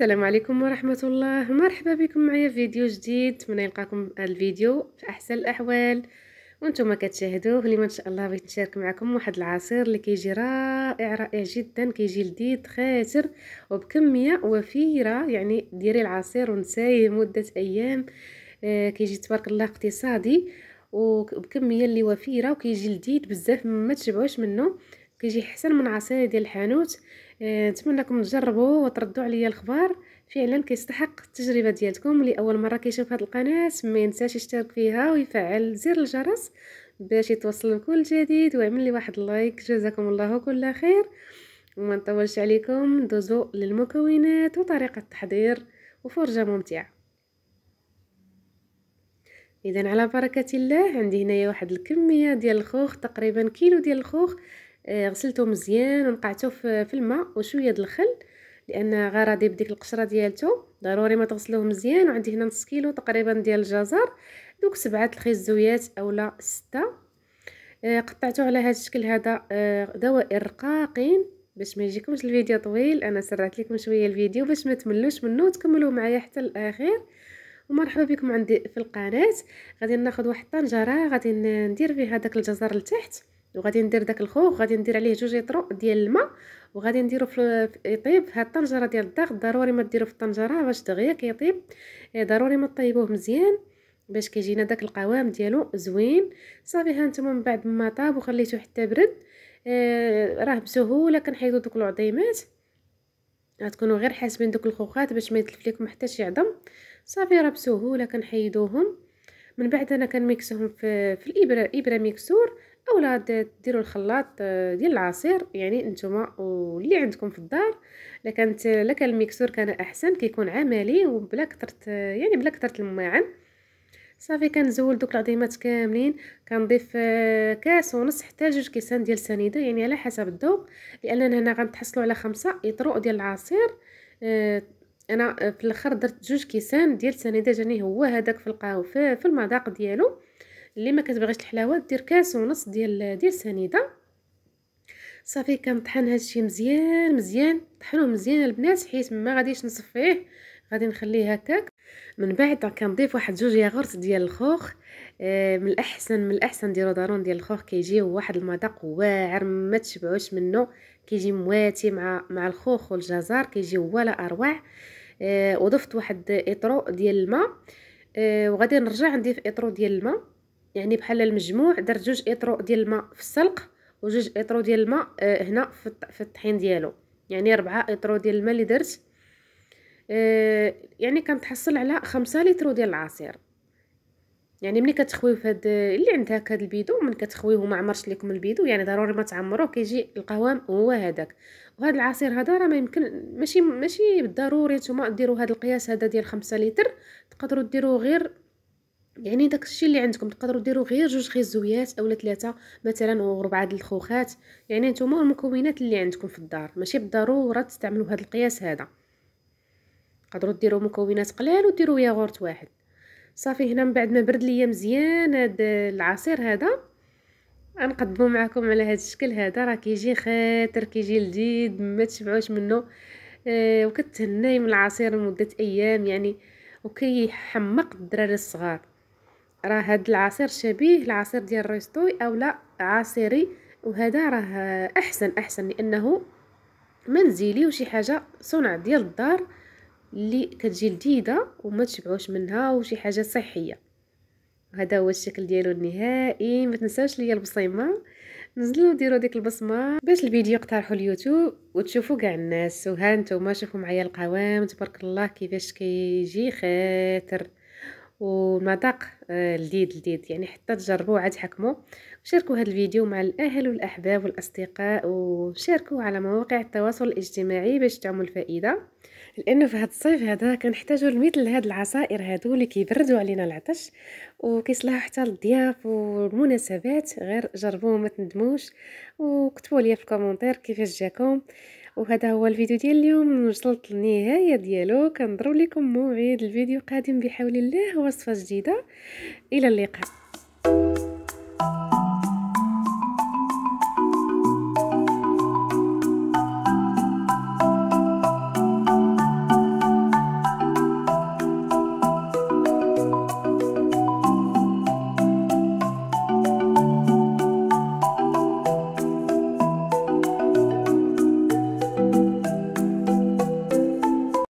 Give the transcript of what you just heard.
السلام عليكم ورحمة الله مرحبا بكم معايا في فيديو جديد نتمنى يلقاكم هذا الفيديو في أحسن الأحوال وانتم كتشاهدوه لما ان شاء الله بغيت نشارك معكم واحد العصير اللي كيجي رائع رائع جدا كيجي لذيذ خاسر وبكميه وفيره يعني ديري العصير ونسايه مده ايام آه، كيجي تبارك الله اقتصادي وبكميه اللي وفيره وكيجي لذيذ بزاف ما تشبعوش منه كيجي حسن من عصير ديال الحانوت آه، نتمنى لكم تجربوا وتردوا عليا الخبر فعلا كيستحق التجربه ديالكم اللي اول مره كيشوف هذه القناه ما ينساش يشترك فيها ويفعل زر الجرس باش يتوصل كل جديد ويعمل لي واحد اللايك جزاكم الله كل خير وما نطولش عليكم ندوزو للمكونات وطريقه التحضير وفرجه ممتعه اذا على بركه الله عندي هنايا واحد الكميه ديال الخوخ تقريبا كيلو ديال الخوخ آه، غسلته مزيان ونقعته في الماء وشويه الخل لان غرضي بديك القشره ديالته ضروري ما تغسلوه مزيان وعندي هنا نص كيلو تقريبا ديال الجزر دوك سبعه الخيزويات اولا سته آه، قطعته على هذا الشكل هذا آه، دوائر رقاقين باش ما يجيكمش الفيديو طويل انا سرعت لكم شويه الفيديو باش ما تملوش منه وتكملوا معايا حتى الاخير ومرحبا بكم عندي في القناه غادي ناخذ واحد الطنجره غادي ندير فيها داك الجزر لتحت وغادي ندير داك الخوخ غادي ندير عليه جوج يطرو ديال الماء وغادي نديرو في يطيب في هاد الطنجره ديال الضغط ضروري ما ديرو في الطنجره باش دغيا كيطيب إيه، ضروري ما طيبوه مزيان باش كيجينا داك القوام ديالو زوين صافي ها نتوما من بعد ما طاب وخليته حتى برد إيه، راه بسهوله كنحيدو دوك العظيمات غتكونوا غير حاسبين دوك الخوخات باش ما يتلف لكم حتى شي عظم صافي راه بسهوله كنحيدوهم من بعد انا كنميكسهم في في الابره ابره ميكسور اولا ديروا الخلاط آه، ديال العصير يعني نتوما واللي عندكم في الدار الا كانت لا كان الميكسور كان احسن كيكون عملي وبلا كثرت آه، يعني بلا كثرت الماعن صافي كنزول دوك العظيمات كاملين كنضيف آه، كاس ونص حتى جوج كيسان ديال السنيده يعني على حسب الذوق لان هنا غنتحصلوا على خمسة اطروق ديال العصير انا في الاخر درت جوج كيسان ديال السنيده جاني هو هذاك في القهوه في المذاق ديالو اللي ما كتبغيش الحلاوه دير كاس ونص ديال ديال سنيده صافي كنطحن هادشي مزيان مزيان طحنوه مزيان البنات حيت ما غاديش نصفيه غادي نخليه هكاك من بعد كنضيف واحد جوج ياغورت ديال الخوخ آه، من الاحسن من الاحسن ديرو دارون ديال الخوخ كيجي واحد المذاق واعر ما تشبعوش منه كيجي مواتي مع مع الخوخ والجزر كيجي ولا اروع آه، وضفت واحد اطرو ديال الماء آه، وغادي نرجع نضيف اطرو ديال الماء يعني بحال المجموع درت جوج اطرو ديال الماء في السلق وجوج اطرو ديال الماء آه، هنا في الطحين ديالو يعني ربعة اطرو ديال الماء اللي درت آه يعني كنتحصل على خمسة لتر ديال العصير يعني ملي كتخويو في اللي عندها هاد البيدو من كتخويوه ما عمرش لكم البيدو يعني ضروري ما تعمروه كيجي القوام هو هذاك وهذا العصير هذا راه ما يمكن ماشي ماشي بالضروري نتوما ديروا هاد القياس هذا ديال 5 لتر تقدروا ديروه غير يعني داك الشيء اللي عندكم تقدروا ديروا غير جوج خزويات اولا ثلاثه مثلا وربعه د الخوخات يعني نتوما المكونات اللي عندكم في الدار ماشي بالضروره تستعملوا هذا القياس هذا تقدروا ديروا مكونات قلال وديروا ياغورت واحد صافي هنا من بعد ما برد ليا مزيان هذا العصير هذا غنقدمو معكم على هذا الشكل هذا راه كيجي خاطر كيجي لذيذ ما تشبعوش منه آه وكتهناي من العصير لمده ايام يعني وكيحمق الدراري الصغار راه هاد العصير شبيه العصير ديال الريستوي اولا عصيري وهذا راه احسن احسن لانه منزلي وشي حاجه صنع ديال الدار اللي كتجي لذيذه وما تشبعوش منها وشي حاجه صحيه هذا هو الشكل ديالو النهائي ما تنساوش ليا البصيمه نزلوا ديروا ديك البصمه باش الفيديو يقترحوا اليوتيوب وتشوفوا كاع الناس وها نتوما شوفوا معايا القوام تبارك الله كيفاش كيجي خاطر ومذاق آه، لذيذ لذيذ يعني حتى تجربوه عاد حكموا شاركوا هذا الفيديو مع الاهل والاحباب والاصدقاء وشاركوا على مواقع التواصل الاجتماعي باش تعمل الفائده لانه في هذا الصيف هذا كنحتاجوا مثل هاد العصائر هادو اللي كيبردوا علينا العطش وكيصلاها حتى للضياف والمناسبات غير جربوه ما تندموش وكتبوا لي في الكومنتير كيفاش جاكم وهذا هو الفيديو ديال اليوم وصلت للنهايه ديالو كنضرب لكم موعد الفيديو قادم بحول الله وصفه جديده الى اللقاء